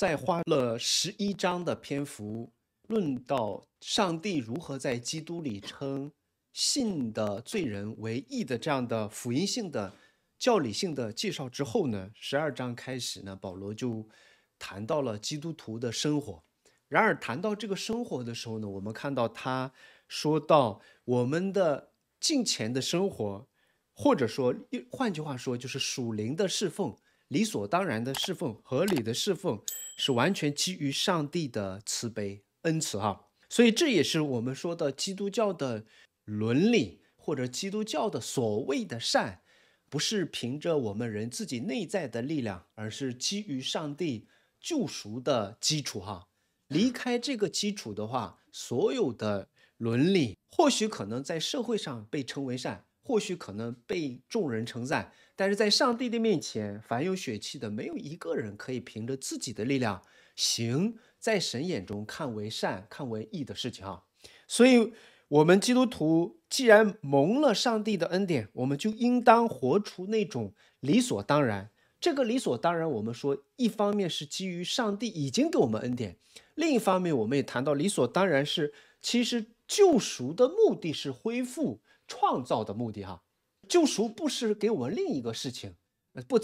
在花了十一章的篇幅论到上帝如何在基督里称信的罪人为义的这样的福音性的教理性的介绍之后呢，十二章开始呢，保罗就谈到了基督徒的生活。然而谈到这个生活的时候呢，我们看到他说到我们的近前的生活，或者说换句话说就是属灵的侍奉，理所当然的侍奉，合理的侍奉。是完全基于上帝的慈悲恩慈哈，所以这也是我们说的基督教的伦理或者基督教的所谓的善，不是凭着我们人自己内在的力量，而是基于上帝救赎的基础哈。离开这个基础的话，所有的伦理或许可能在社会上被称为善，或许可能被众人称赞。但是在上帝的面前，凡有血气的，没有一个人可以凭着自己的力量行在神眼中看为善、看为义的事情啊。所以，我们基督徒既然蒙了上帝的恩典，我们就应当活出那种理所当然。这个理所当然，我们说，一方面是基于上帝已经给我们恩典，另一方面我们也谈到理所当然是，其实救赎的目的是恢复创造的目的哈。救赎不是给我们另一个事情，不，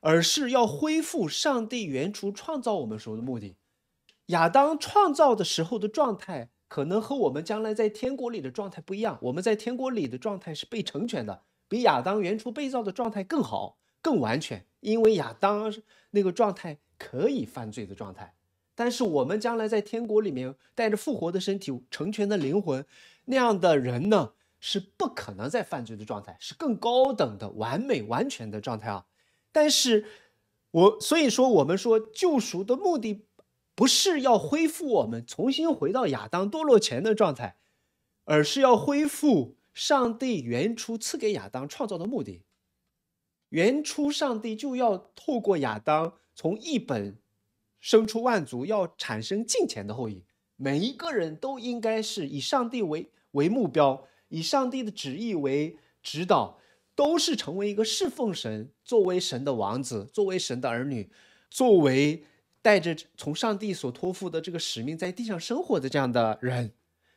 而是要恢复上帝原初创造我们时候的目的。亚当创造的时候的状态，可能和我们将来在天国里的状态不一样。我们在天国里的状态是被成全的，比亚当原初被造的状态更好、更完全。因为亚当那个状态可以犯罪的状态，但是我们将来在天国里面带着复活的身体、成全的灵魂，那样的人呢？是不可能在犯罪的状态，是更高等的完美、完全的状态啊！但是，我所以说，我们说救赎的目的，不是要恢复我们重新回到亚当堕落前的状态，而是要恢复上帝原初赐给亚当创造的目的。原初上帝就要透过亚当，从一本生出万族，要产生尽前的后裔。每一个人都应该是以上帝为为目标。以上帝的旨意为指导，都是成为一个侍奉神、作为神的王子、作为神的儿女、作为带着从上帝所托付的这个使命在地上生活的这样的人。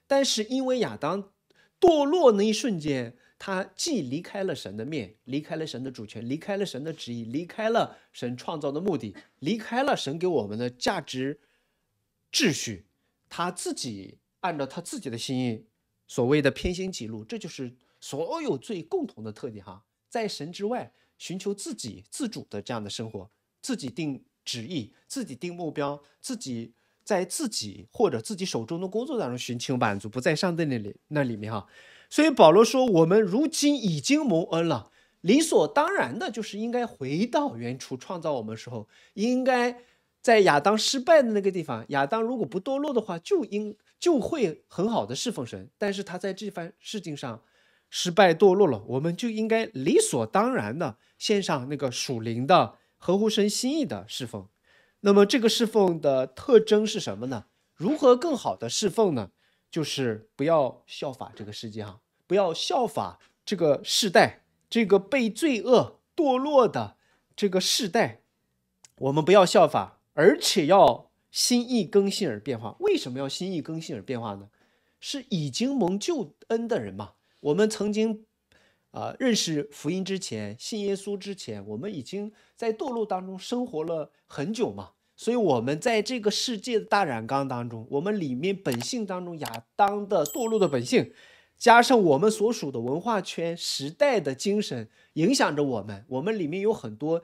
但是，因为亚当堕落那一瞬间，他既离开了神的面，离开了神的主权，离开了神的旨意，离开了神创造的目的，离开了神给我们的价值秩序，他自己按照他自己的心意。所谓的偏心记录，这就是所有最共同的特点哈，在神之外寻求自己自主的这样的生活，自己定旨意，自己定目标，自己在自己或者自己手中的工作当中寻求满足，不在上帝那里那里面哈。所以保罗说，我们如今已经蒙恩了，理所当然的就是应该回到原初创造我们时候，应该在亚当失败的那个地方，亚当如果不堕落的话，就应。就会很好的侍奉神，但是他在这番事情上失败堕落了，我们就应该理所当然的献上那个属灵的、合乎神心意的侍奉。那么这个侍奉的特征是什么呢？如何更好的侍奉呢？就是不要效法这个世界哈，不要效法这个世代，这个被罪恶堕落的这个世代，我们不要效法，而且要。心意更新而变化，为什么要心意更新而变化呢？是已经蒙救恩的人嘛？我们曾经，啊，认识福音之前，信耶稣之前，我们已经在堕落当中生活了很久嘛？所以，我们在这个世界的大染缸当中，我们里面本性当中亚当的堕落的本性，加上我们所属的文化圈、时代的精神影响着我们。我们里面有很多，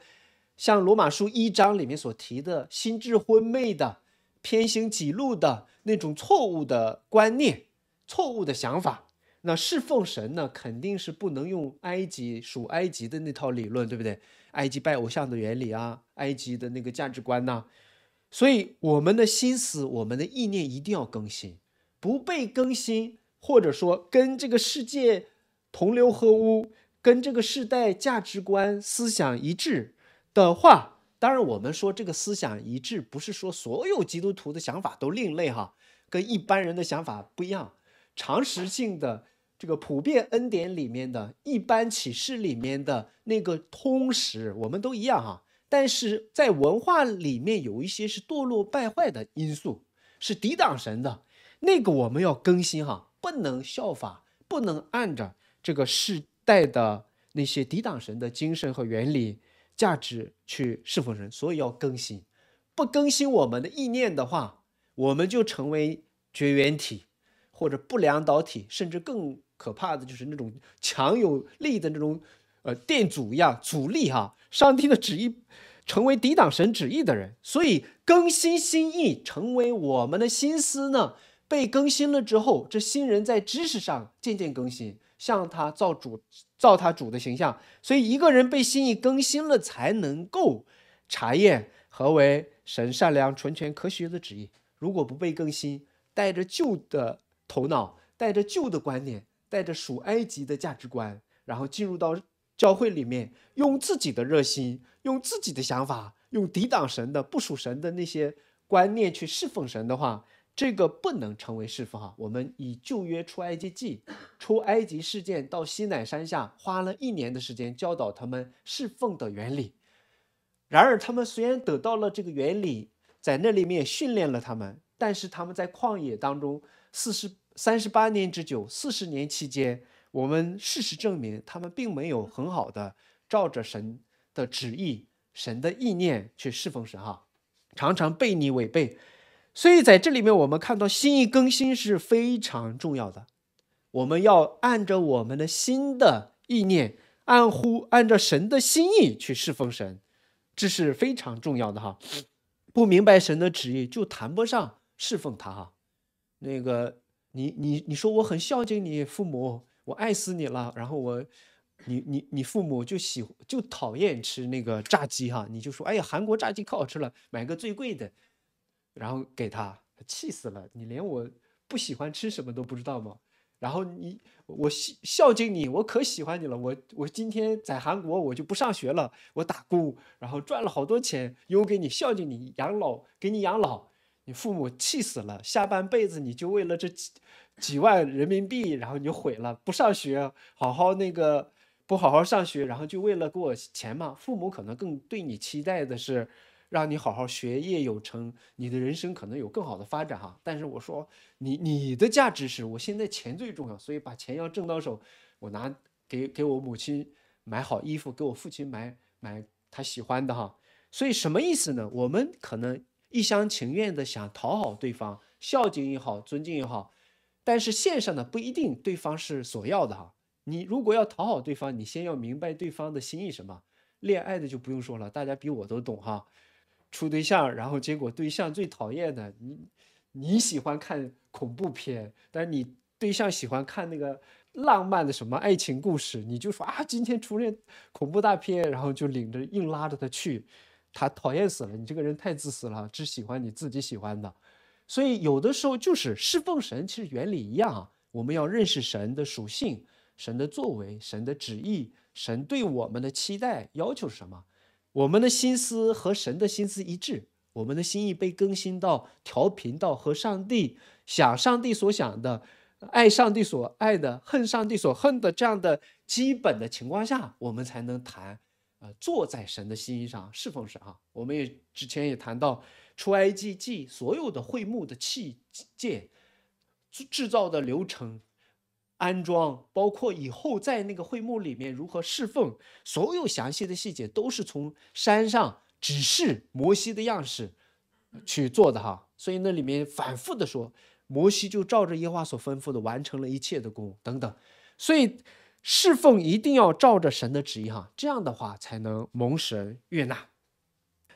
像罗马书一章里面所提的心智昏昧的。偏行己路的那种错误的观念、错误的想法，那侍奉神呢，肯定是不能用埃及属埃及的那套理论，对不对？埃及拜偶像的原理啊，埃及的那个价值观呐，所以我们的心思、我们的意念一定要更新，不被更新，或者说跟这个世界同流合污，跟这个世代价值观思想一致的话。当然，我们说这个思想一致，不是说所有基督徒的想法都另类哈，跟一般人的想法不一样。常识性的这个普遍恩典里面的一般启示里面的那个通识，我们都一样哈。但是在文化里面有一些是堕落败坏的因素，是抵挡神的，那个我们要更新哈，不能效法，不能按着这个世代的那些抵挡神的精神和原理。价值去侍奉神，所以要更新。不更新我们的意念的话，我们就成为绝缘体，或者不良导体，甚至更可怕的就是那种强有力的那种呃电阻一样阻力哈。上帝的旨意，成为抵挡神旨意的人。所以更新心意，成为我们的心思呢，被更新了之后，这新人在知识上渐渐更新。向他造主，造他主的形象，所以一个人被心意更新了，才能够查验何为神善良、纯全、可学的旨意。如果不被更新，带着旧的头脑，带着旧的观念，带着属埃及的价值观，然后进入到教会里面，用自己的热心，用自己的想法，用抵挡神的、不属神的那些观念去侍奉神的话。这个不能成为侍奉哈，我们以旧约出埃及记，出埃及事件到西乃山下，花了一年的时间教导他们侍奉的原理。然而，他们虽然得到了这个原理，在那里面训练了他们，但是他们在旷野当中四十三十八年之久，四十年期间，我们事实证明，他们并没有很好的照着神的旨意、神的意念去侍奉神哈，常常被你违背。所以在这里面，我们看到心意更新是非常重要的。我们要按照我们的新的意念，按乎按照神的心意去侍奉神，这是非常重要的哈。不明白神的旨意，就谈不上侍奉他哈。那个你你你说我很孝敬你父母，我爱死你了。然后我，你你你父母就喜就讨厌吃那个炸鸡哈。你就说哎呀，韩国炸鸡可好吃了，买个最贵的。然后给他，气死了！你连我不喜欢吃什么都不知道吗？然后你我孝孝敬你，我可喜欢你了。我我今天在韩国，我就不上学了，我打工，然后赚了好多钱，邮给你孝敬你养老，给你养老。你父母气死了，下半辈子你就为了这几几万人民币，然后你就毁了，不上学，好好那个不好好上学，然后就为了给我钱嘛。父母可能更对你期待的是。让你好好学业有成，你的人生可能有更好的发展哈。但是我说你你的价值是，我现在钱最重要，所以把钱要挣到手，我拿给给我母亲买好衣服，给我父亲买买他喜欢的哈。所以什么意思呢？我们可能一厢情愿的想讨好对方，孝敬也好，尊敬也好，但是线上的不一定对方是所要的哈。你如果要讨好对方，你先要明白对方的心意什么。恋爱的就不用说了，大家比我都懂哈。处对象，然后结果对象最讨厌的，你你喜欢看恐怖片，但是你对象喜欢看那个浪漫的什么爱情故事，你就说啊，今天出那恐怖大片，然后就领着硬拉着他去，他讨厌死了，你这个人太自私了，只喜欢你自己喜欢的，所以有的时候就是侍奉神，其实原理一样，我们要认识神的属性、神的作为、神的旨意、神对我们的期待要求是什么。我们的心思和神的心思一致，我们的心意被更新到调频到和上帝想上帝所想的，爱上帝所爱的，恨上帝所恨的这样的基本的情况下，我们才能谈，呃，坐在神的心意上侍奉神啊。我们也之前也谈到，出埃及记所有的会幕的器件制造的流程。安装包括以后在那个会幕里面如何侍奉，所有详细的细节都是从山上指示摩西的样式去做的哈，所以那里面反复的说，摩西就照着耶和华所吩咐的完成了一切的工等等，所以侍奉一定要照着神的旨意哈，这样的话才能蒙神悦纳。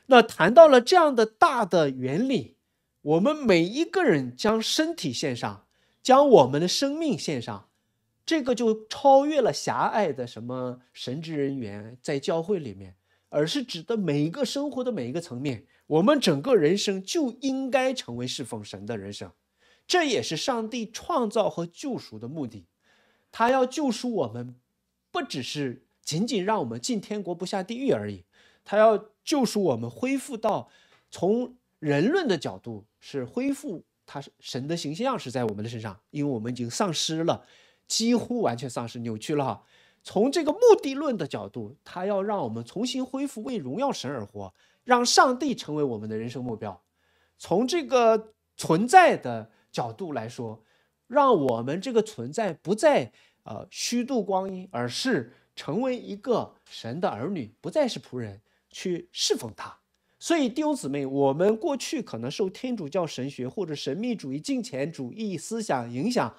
那谈到了这样的大的原理，我们每一个人将身体献上，将我们的生命献上。这个就超越了狭隘的什么神职人员在教会里面，而是指的每一个生活的每一个层面。我们整个人生就应该成为侍奉神的人生，这也是上帝创造和救赎的目的。他要救赎我们，不只是仅仅让我们进天国不下地狱而已，他要救赎我们恢复到从人论的角度是恢复他是神的形象是在我们的身上，因为我们已经丧失了。几乎完全丧失、扭曲了。从这个目的论的角度，他要让我们重新恢复为荣耀神而活，让上帝成为我们的人生目标。从这个存在的角度来说，让我们这个存在不再呃虚度光阴，而是成为一个神的儿女，不再是仆人去侍奉他。所以弟兄姊妹，我们过去可能受天主教神学或者神秘主义、金钱主义思想影响。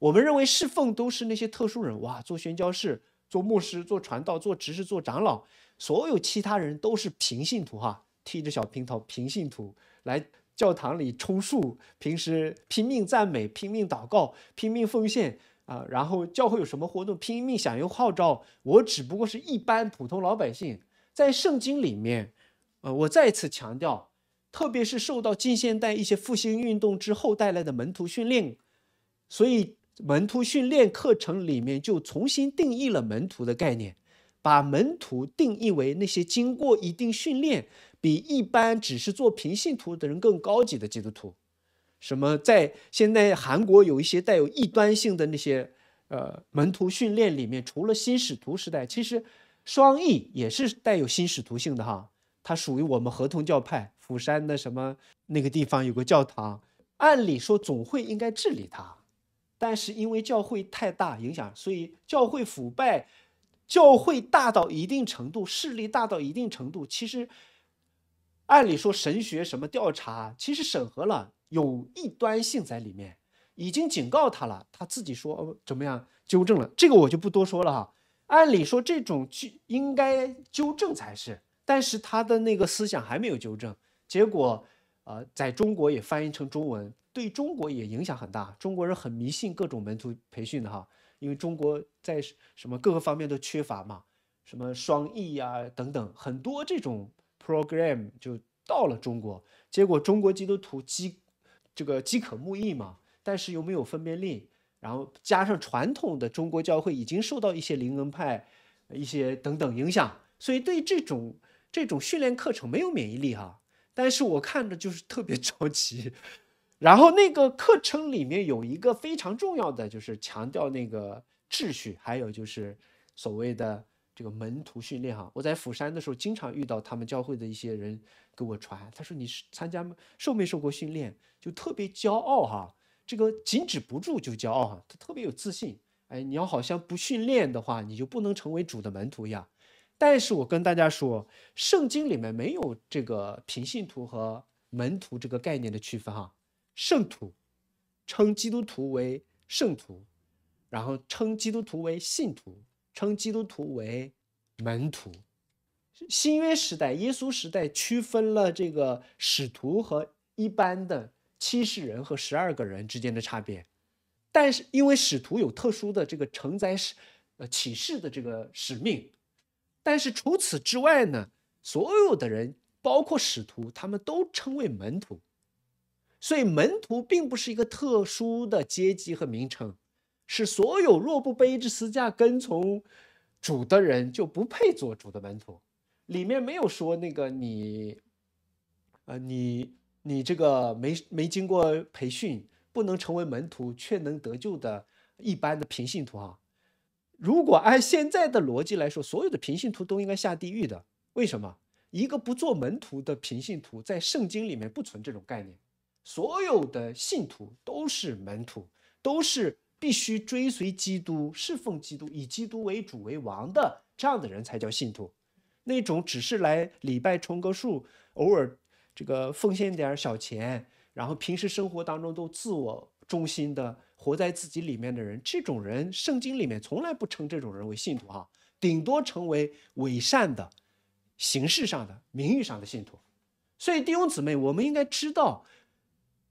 我们认为侍奉都是那些特殊人哇，做宣教士、做牧师、做传道、做执事、做长老，所有其他人都是平信徒哈，剃着小平头，平信徒来教堂里充数，平时拼命赞美、拼命祷告、拼命奉献啊，然后教会有什么活动，拼命响应号召。我只不过是一般普通老百姓。在圣经里面，呃，我再次强调，特别是受到近现代一些复兴运动之后带来的门徒训练，所以。门徒训练课程里面就重新定义了门徒的概念，把门徒定义为那些经过一定训练、比一般只是做平信徒的人更高级的基督徒。什么在现在韩国有一些带有异端性的那些呃门徒训练里面，除了新使徒时代，其实双翼也是带有新使徒性的哈，它属于我们合同教派釜山的什么那个地方有个教堂，按理说总会应该治理它。但是因为教会太大影响，所以教会腐败，教会大到一定程度，势力大到一定程度，其实，按理说神学什么调查，其实审核了有异端性在里面，已经警告他了，他自己说哦、怎么样纠正了，这个我就不多说了哈。按理说这种就应该纠正才是，但是他的那个思想还没有纠正，结果，呃，在中国也翻译成中文。对中国也影响很大。中国人很迷信各种门徒培训的哈，因为中国在什么各个方面都缺乏嘛，什么双翼啊等等，很多这种 program 就到了中国，结果中国基督徒饥这个饥渴慕义嘛，但是又没有分辨力，然后加上传统的中国教会已经受到一些灵恩派一些等等影响，所以对这种这种训练课程没有免疫力哈。但是我看着就是特别着急。然后那个课程里面有一个非常重要的，就是强调那个秩序，还有就是所谓的这个门徒训练哈。我在釜山的时候，经常遇到他们教会的一些人给我传，他说：“你是参加受没受过训练？”就特别骄傲哈，这个禁止不住就骄傲哈，他特别有自信。哎，你要好像不训练的话，你就不能成为主的门徒一样。但是我跟大家说，圣经里面没有这个平信徒和门徒这个概念的区分哈。圣徒，称基督徒为圣徒，然后称基督徒为信徒，称基督徒为门徒。新约时代、耶稣时代区分了这个使徒和一般的七十人和十二个人之间的差别，但是因为使徒有特殊的这个承载使呃启示的这个使命，但是除此之外呢，所有的人包括使徒，他们都称为门徒。所以，门徒并不是一个特殊的阶级和名称，是所有若不背着私字架跟从主的人就不配做主的门徒。里面没有说那个你，呃，你你这个没没经过培训不能成为门徒却能得救的一般的平信徒啊。如果按现在的逻辑来说，所有的平信徒都应该下地狱的。为什么一个不做门徒的平信徒在圣经里面不存这种概念？所有的信徒都是门徒，都是必须追随基督、侍奉基督、以基督为主为王的这样的人才叫信徒。那种只是来礼拜充个数、偶尔这个奉献点小钱，然后平时生活当中都自我中心的活在自己里面的人，这种人圣经里面从来不称这种人为信徒哈，顶多成为伪善的、形式上的、名誉上的信徒。所以弟兄姊妹，我们应该知道。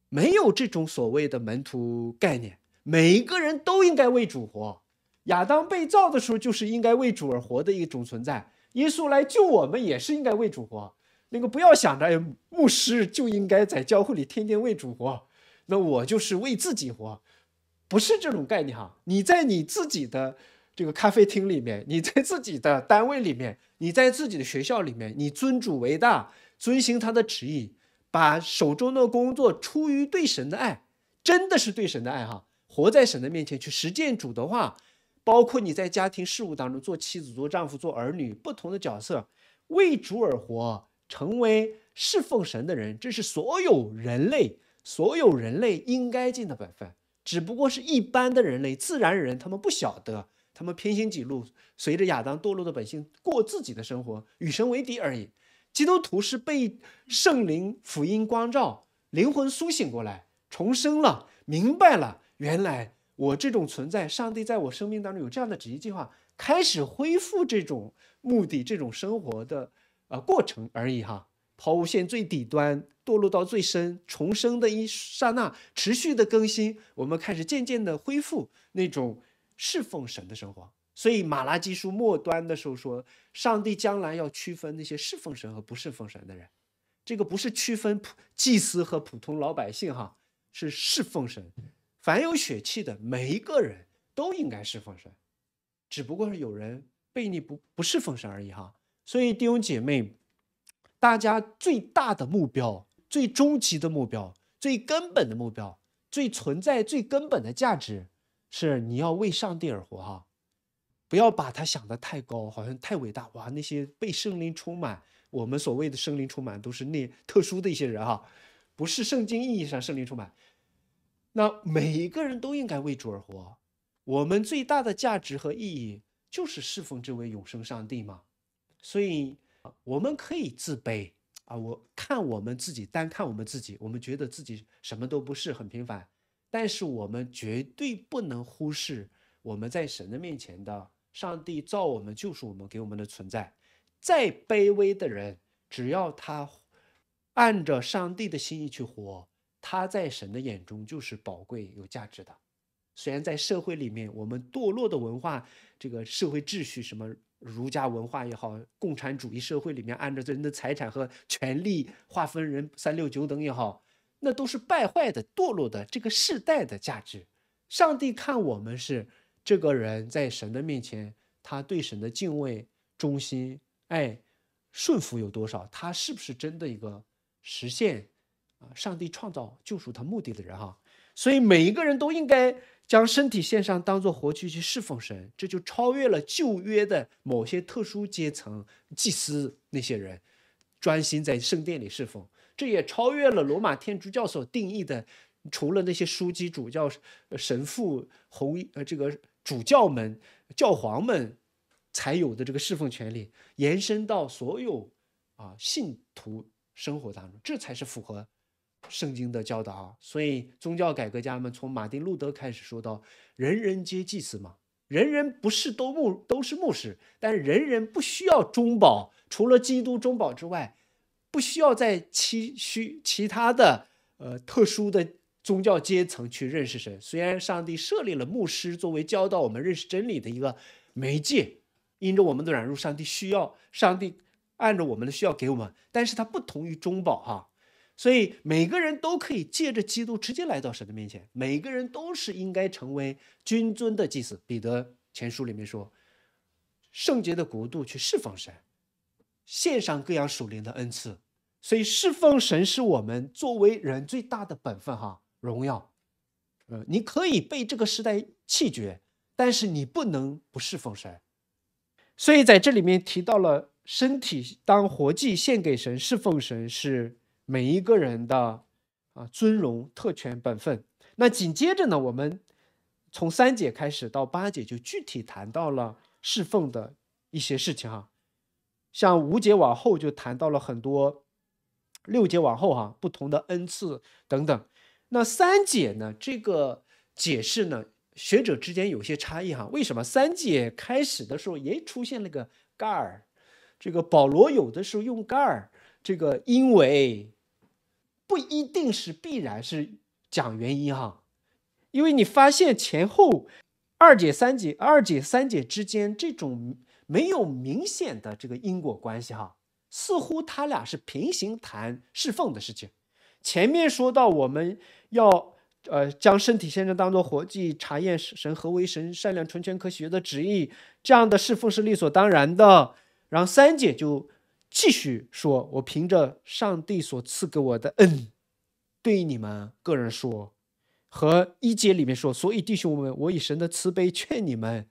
没有这种所谓的门徒概念，每一个人都应该为主活。亚当被造的时候就是应该为主而活的一种存在，耶稣来救我们也是应该为主活。那个不要想着，哎，牧师就应该在教会里天天为主活，那我就是为自己活，不是这种概念哈。你在你自己的这个咖啡厅里面，你在自己的单位里面，你在自己的学校里面，你尊主为大，遵行他的旨意。把手中的工作出于对神的爱，真的是对神的爱哈！活在神的面前去实践主的话，包括你在家庭事务当中做妻子、做丈夫、做儿女不同的角色，为主而活，成为侍奉神的人，这是所有人类、所有人类应该尽的本分。只不过是一般的人类、自然人，他们不晓得，他们偏行己路，随着亚当堕落的本性过自己的生活，与神为敌而已。基督徒是被圣灵福音光照，灵魂苏醒过来，重生了，明白了，原来我这种存在，上帝在我生命当中有这样的旨意计划，开始恢复这种目的、这种生活的呃过程而已哈。抛物线最底端，堕落到最深，重生的一刹那，持续的更新，我们开始渐渐的恢复那种侍奉神的生活。所以马拉基书末端的时候说：“上帝将来要区分那些是奉神和不是奉神的人，这个不是区分普祭司和普通老百姓哈，是是奉神，凡有血气的每一个人都应该是奉神，只不过是有人悖逆不不是奉神而已哈。所以弟兄姐妹，大家最大的目标、最终极的目标、最根本的目标、最存在最根本的价值，是你要为上帝而活哈。”不要把它想得太高，好像太伟大哇！那些被圣灵充满，我们所谓的圣灵充满都是那特殊的一些人哈，不是圣经意义上圣灵充满。那每一个人都应该为主而活，我们最大的价值和意义就是侍奉这位永生上帝嘛。所以我们可以自卑啊，我看我们自己，单看我们自己，我们觉得自己什么都不是很平凡，但是我们绝对不能忽视我们在神的面前的。上帝造我们就是我们给我们的存在，再卑微的人，只要他按着上帝的心意去活，他在神的眼中就是宝贵有价值的。虽然在社会里面，我们堕落的文化、这个社会秩序，什么儒家文化也好，共产主义社会里面按着人的财产和权利划分人三六九等也好，那都是败坏的、堕落的这个世代的价值。上帝看我们是。这个人在神的面前，他对神的敬畏、忠心、爱、顺服有多少？他是不是真的一个实现啊上帝创造救赎他目的的人？哈，所以每一个人都应该将身体献上，当做活祭去侍奉神，这就超越了旧约的某些特殊阶层——祭司那些人，专心在圣殿里侍奉。这也超越了罗马天主教所定义的，除了那些枢机主教、神父、红呃这个。主教们、教皇们才有的这个侍奉权利，延伸到所有啊信徒生活当中，这才是符合圣经的教导。所以，宗教改革家们从马丁·路德开始，说到人人皆祭司嘛，人人不是都牧都是牧师，但人人不需要中保，除了基督中保之外，不需要在其需其他的呃特殊的。宗教阶层去认识神，虽然上帝设立了牧师作为教导我们认识真理的一个媒介，因着我们的软弱，上帝需要上帝按照我们的需要给我们，但是它不同于中保哈，所以每个人都可以借着基督直接来到神的面前，每个人都是应该成为君尊的祭司。彼得前书里面说：“圣洁的国度去侍奉神，献上各样属灵的恩赐。”所以侍奉神是我们作为人最大的本分哈。荣耀，呃，你可以被这个时代弃绝，但是你不能不侍奉神。所以在这里面提到了身体当活祭献给神，侍奉神是每一个人的啊尊荣、特权、本分。那紧接着呢，我们从三节开始到八节就具体谈到了侍奉的一些事情哈。像五节往后就谈到了很多，六节往后哈不同的恩赐等等。那三姐呢？这个解释呢，学者之间有些差异哈。为什么三姐开始的时候也出现了个盖儿？这个保罗有的时候用盖儿，这个因为不一定是必然是讲原因哈。因为你发现前后二姐、三姐，二姐、三姐之间这种没有明显的这个因果关系哈，似乎他俩是平行谈侍奉的事情。前面说到我们要呃将身体现在当做活祭，查验神何为神善良纯全可喜悦的旨意，这样的侍奉是理所当然的。然后三姐就继续说：“我凭着上帝所赐给我的恩，对你们个人说，和一阶里面说，所以弟兄们，我以神的慈悲劝你们，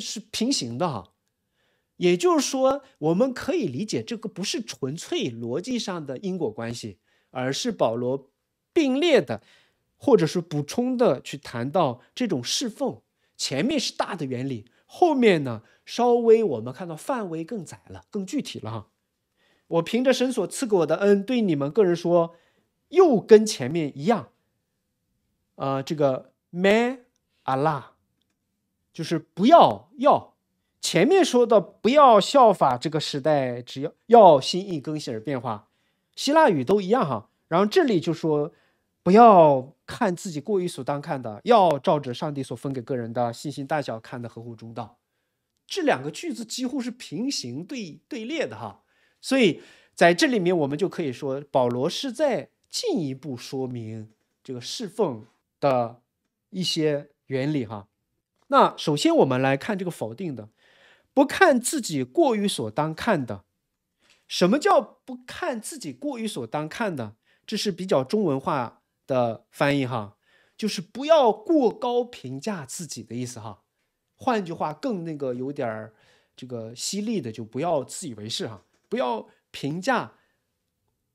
是平行的。也就是说，我们可以理解这个不是纯粹逻辑上的因果关系。”而是保罗并列的，或者是补充的去谈到这种侍奉。前面是大的原理，后面呢稍微我们看到范围更窄了，更具体了。哈，我凭着神所赐给我的恩，对你们个人说，又跟前面一样。呃，这个 man 阿拉就是不要要，前面说的不要效法这个时代，只要要心意更新而变化。希腊语都一样哈，然后这里就说不要看自己过于所当看的，要照着上帝所分给个人的信心大小看的合乎中道。这两个句子几乎是平行对对列的哈，所以在这里面我们就可以说保罗是在进一步说明这个侍奉的一些原理哈。那首先我们来看这个否定的，不看自己过于所当看的。什么叫不看自己过于所当看的？这是比较中文化的翻译哈，就是不要过高评价自己的意思哈。换句话，更那个有点儿这个犀利的，就不要自以为是哈，不要评价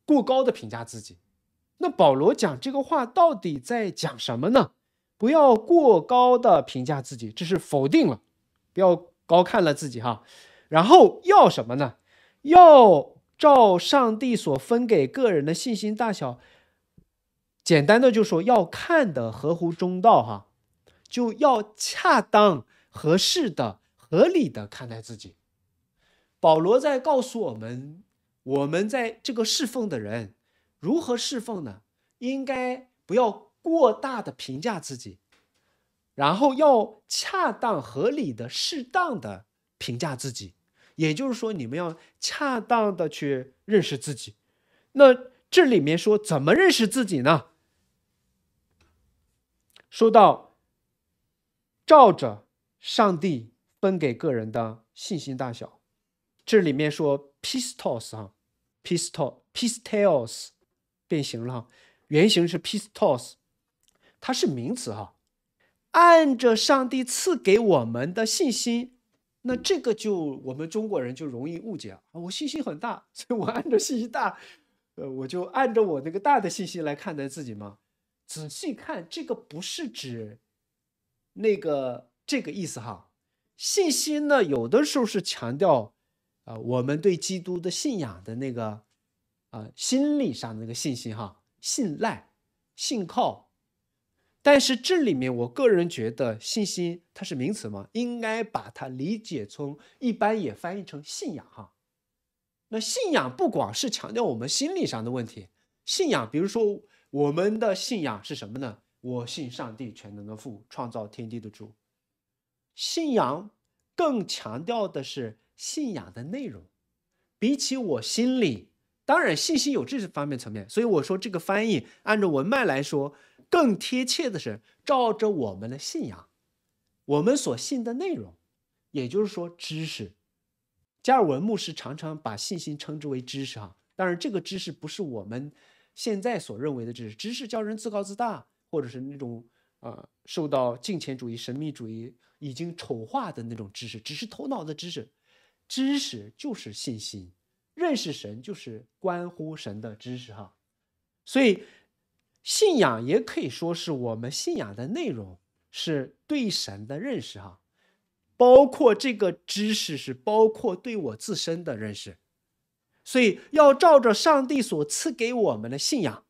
过高的评价自己。那保罗讲这个话到底在讲什么呢？不要过高的评价自己，这是否定了，不要高看了自己哈。然后要什么呢？要照上帝所分给个人的信心大小，简单的就说要看的合乎中道哈，就要恰当、合适的、合理的看待自己。保罗在告诉我们，我们在这个侍奉的人如何侍奉呢？应该不要过大的评价自己，然后要恰当、合理的、适当的评价自己。也就是说，你们要恰当的去认识自己。那这里面说怎么认识自己呢？说到照着上帝分给个人的信心大小，这里面说 peastos 哈 p e a s t o s p i s t a l s 变形了哈，原型是 peastos，它是名词哈，按着上帝赐给我们的信心。那这个就我们中国人就容易误解啊！我信心很大，所以我按照信心大，呃，我就按照我那个大的信心来看待自己吗？仔细看，这个不是指那个这个意思哈。信心呢，有的时候是强调，呃，我们对基督的信仰的那个，呃，心理上的那个信心哈，信赖、信靠。但是这里面，我个人觉得，信心它是名词吗？应该把它理解从一般也翻译成信仰哈。那信仰不光是强调我们心理上的问题，信仰，比如说我们的信仰是什么呢？我信上帝全能的父，创造天地的主。信仰更强调的是信仰的内容，比起我心里，当然信心有这些方面层面。所以我说这个翻译按照文脉来说。更贴切的是，照着我们的信仰，我们所信的内容，也就是说，知识。加尔文牧师常常把信心称之为知识，哈。当然，这个知识不是我们现在所认为的知识，知识叫人自高自大，或者是那种呃受到金钱主义、神秘主义已经丑化的那种知识，只是头脑的知识。知识就是信心，认识神就是关乎神的知识，哈。所以。信仰也可以说是我们信仰的内容，是对神的认识，哈，包括这个知识是包括对我自身的认识，所以要照着上帝所赐给我们的信仰，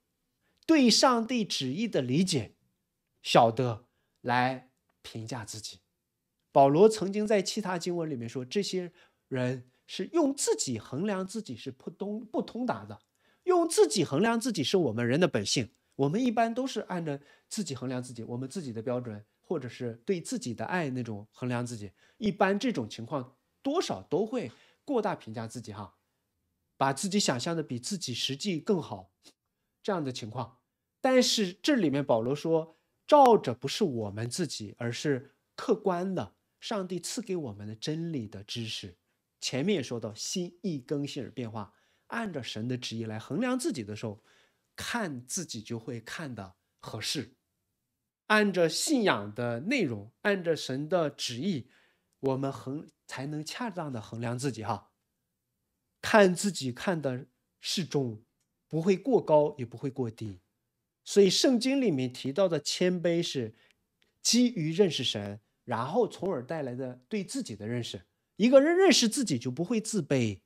对上帝旨意的理解，晓得来评价自己。保罗曾经在其他经文里面说，这些人是用自己衡量自己，是不通不通达的，用自己衡量自己是我们人的本性。我们一般都是按照自己衡量自己，我们自己的标准，或者是对自己的爱那种衡量自己。一般这种情况多少都会过大评价自己哈，把自己想象的比自己实际更好，这样的情况。但是这里面保罗说，照着不是我们自己，而是客观的上帝赐给我们的真理的知识。前面也说到，心意更新而变化，按照神的旨意来衡量自己的时候。看自己就会看的合适，按着信仰的内容，按着神的旨意，我们衡才能恰当的衡量自己哈。看自己看的适中，不会过高，也不会过低。所以圣经里面提到的谦卑是基于认识神，然后从而带来的对自己的认识。一个人认识自己就不会自卑，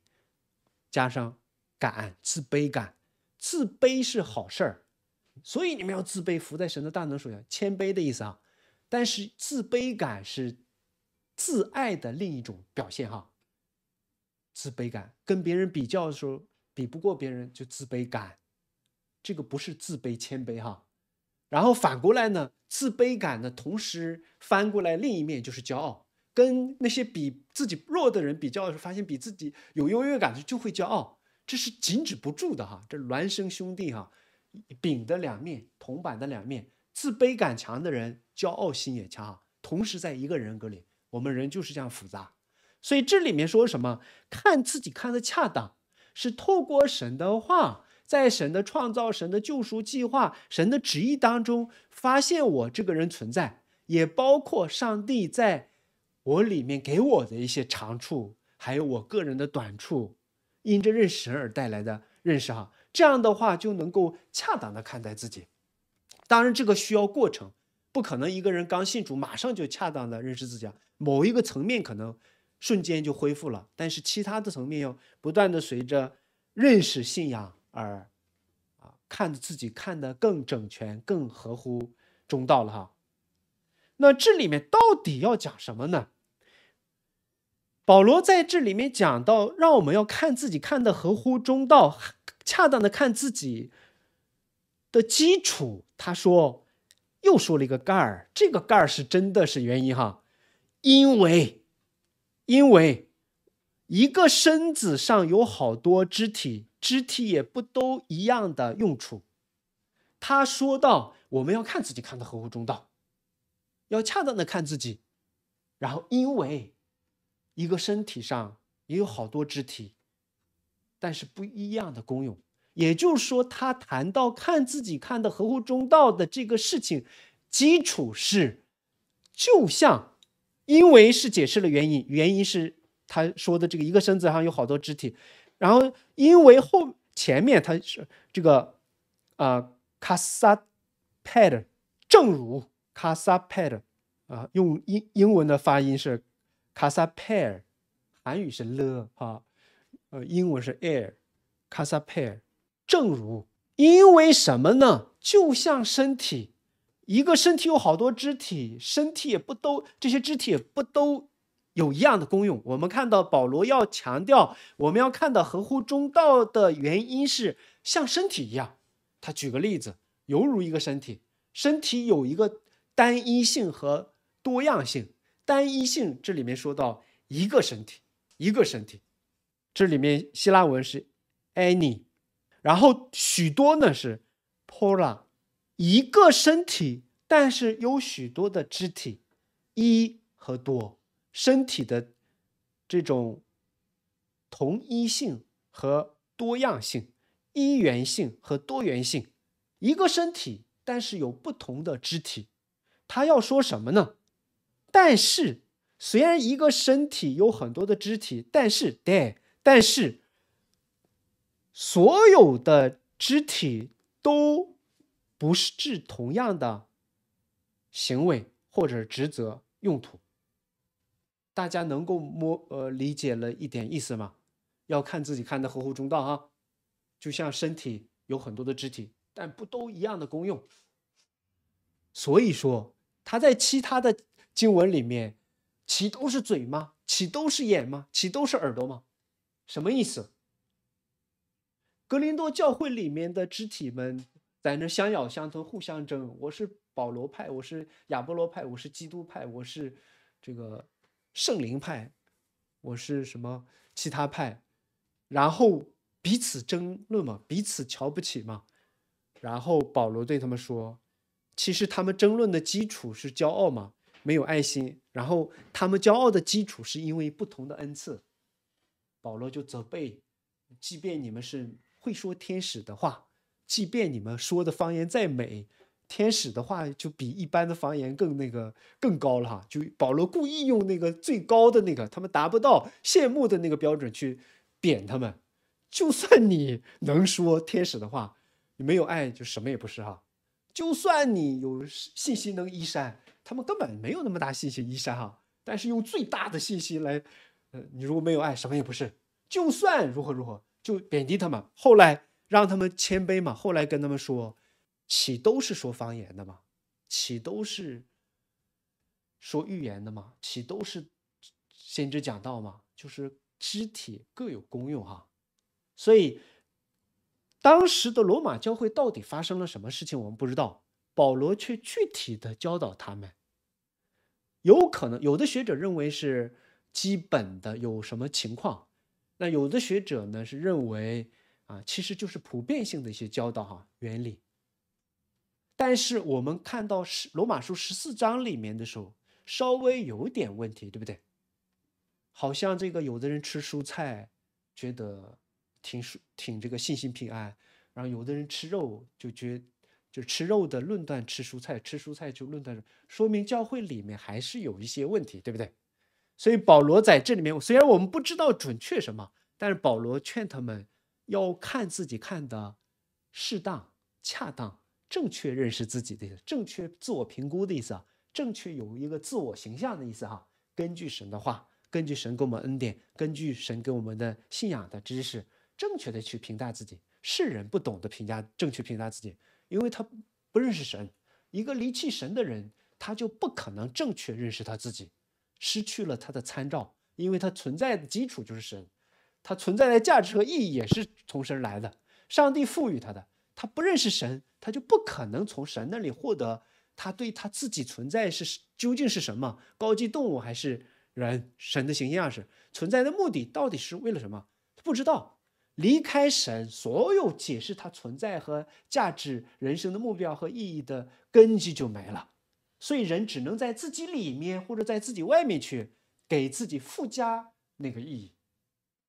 加上感自卑感。自卑是好事儿，所以你们要自卑，伏在神的大能手下，谦卑的意思啊。但是自卑感是自爱的另一种表现哈。自卑感跟别人比较的时候，比不过别人就自卑感，这个不是自卑谦卑哈。然后反过来呢，自卑感呢，同时翻过来另一面就是骄傲。跟那些比自己弱的人比较的时候，发现比自己有优越感的就会骄傲。这是禁止不住的哈，这孪生兄弟哈，丙的两面，铜板的两面，自卑感强的人，骄傲心也强哈。同时在一个人格里，我们人就是这样复杂。所以这里面说什么，看自己看的恰当，是透过神的话，在神的创造、神的救赎计划、神的旨意当中，发现我这个人存在，也包括上帝在我里面给我的一些长处，还有我个人的短处。因着认识神而带来的认识哈，这样的话就能够恰当的看待自己。当然，这个需要过程，不可能一个人刚信主马上就恰当的认识自己。某一个层面可能瞬间就恢复了，但是其他的层面要不断的随着认识信仰而啊，看着自己看得更整全、更合乎中道了哈。那这里面到底要讲什么呢？保罗在这里面讲到，让我们要看自己看的合乎中道，恰当的看自己的基础。他说，又说了一个“盖儿”，这个“盖儿”是真的是原因哈，因为，因为一个身子上有好多肢体，肢体也不都一样的用处。他说到，我们要看自己看的合乎中道，要恰当的看自己，然后因为。一个身体上也有好多肢体，但是不一样的功用。也就是说，他谈到看自己看的合乎中道的这个事情，基础是就像，因为是解释了原因，原因是他说的这个一个身子上有好多肢体，然后因为后前面他是这个啊 c a s a p a d 正如 c a s a p a d 啊，用英英文的发音是。卡萨佩尔，韩语是了啊，呃，英文是 air。卡萨佩尔，正如因为什么呢？就像身体，一个身体有好多肢体，身体也不都这些肢体也不都有一样的功用。我们看到保罗要强调，我们要看到合乎中道的原因是像身体一样。他举个例子，犹如一个身体，身体有一个单一性和多样性。单一性这里面说到一个身体，一个身体，这里面希腊文是 any，然后许多呢是 p l r a 一个身体，但是有许多的肢体，一和多，身体的这种同一性和多样性，一元性和多元性，一个身体，但是有不同的肢体，他要说什么呢？但是，虽然一个身体有很多的肢体，但是，对，但是，所有的肢体都不是治同样的行为或者职责用途。大家能够摸呃理解了一点意思吗？要看自己看的合乎中道啊。就像身体有很多的肢体，但不都一样的功用。所以说，它在其他的。经文里面，其都是嘴吗？其都是眼吗？其都是耳朵吗？什么意思？格林多教会里面的肢体们在那相咬相吞，互相争。我是保罗派，我是亚波罗派，我是基督派，我是这个圣灵派，我是什么其他派？然后彼此争论嘛，彼此瞧不起嘛。然后保罗对他们说，其实他们争论的基础是骄傲嘛。没有爱心，然后他们骄傲的基础是因为不同的恩赐。保罗就责备，即便你们是会说天使的话，即便你们说的方言再美，天使的话就比一般的方言更那个更高了哈。就保罗故意用那个最高的那个他们达不到羡慕的那个标准去贬他们。就算你能说天使的话，你没有爱就什么也不是哈。就算你有信心能移山。他们根本没有那么大信心，伊山哈，但是用最大的信心来，呃，你如果没有爱，什么也不是。就算如何如何，就贬低他们。后来让他们谦卑嘛。后来跟他们说，岂都是说方言的嘛？岂都是说预言的嘛？岂都是先知讲道嘛？就是肢体各有功用哈。所以，当时的罗马教会到底发生了什么事情，我们不知道。保罗却具体的教导他们。有可能，有的学者认为是基本的有什么情况，那有的学者呢是认为啊，其实就是普遍性的一些教导哈原理。但是我们看到十罗马书十四章里面的时候，稍微有点问题，对不对？好像这个有的人吃蔬菜觉得挺舒挺这个信心平安，然后有的人吃肉就觉。就吃肉的论断，吃蔬菜，吃蔬菜就论断，说明教会里面还是有一些问题，对不对？所以保罗在这里面，虽然我们不知道准确什么，但是保罗劝他们要看自己看的适当、恰当、正确认识自己，的正确自我评估的意思啊，正确有一个自我形象的意思哈。根据神的话，根据神给我们恩典，根据神给我们的信仰的知识，正确的去评价自己。世人不懂得评价，正确评价自己。因为他不认识神，一个离弃神的人，他就不可能正确认识他自己，失去了他的参照，因为他存在的基础就是神，他存在的价值和意义也是从神来的，上帝赋予他的。他不认识神，他就不可能从神那里获得他对他自己存在是究竟是什么，高级动物还是人，神的形象是存在的目的到底是为了什么，不知道。离开神，所有解释他存在和价值、人生的目标和意义的根基就没了。所以人只能在自己里面或者在自己外面去给自己附加那个意义。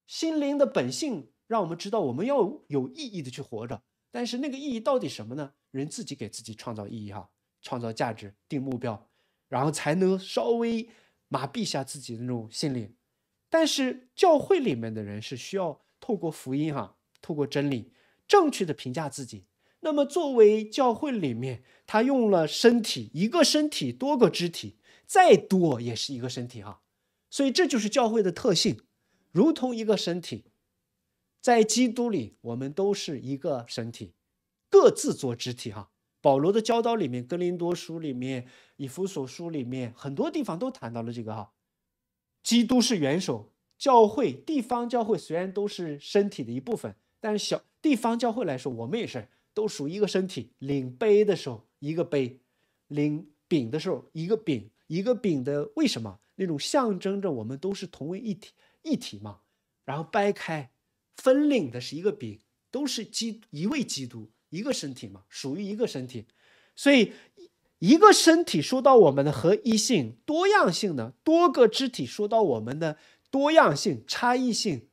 心灵的本性让我们知道我们要有意义的去活着，但是那个意义到底什么呢？人自己给自己创造意义，哈，创造价值、定目标，然后才能稍微麻痹下自己的那种心灵。但是教会里面的人是需要。透过福音哈，透过真理，正确的评价自己。那么作为教会里面，他用了身体，一个身体，多个肢体，再多也是一个身体哈。所以这就是教会的特性，如同一个身体，在基督里，我们都是一个身体，各自做肢体哈。保罗的教导里面，哥林多书里面，以弗所书里面，很多地方都谈到了这个哈。基督是元首。教会地方教会虽然都是身体的一部分，但是小地方教会来说，我们也是都属于一个身体。领杯的时候一个杯，领饼的时候一个饼，一个饼的为什么那种象征着我们都是同为一体一体嘛？然后掰开分领的是一个饼，都是基一位基督一个身体嘛，属于一个身体。所以一个身体说到我们的合一性、多样性呢，多个肢体说到我们的。多样性、差异性，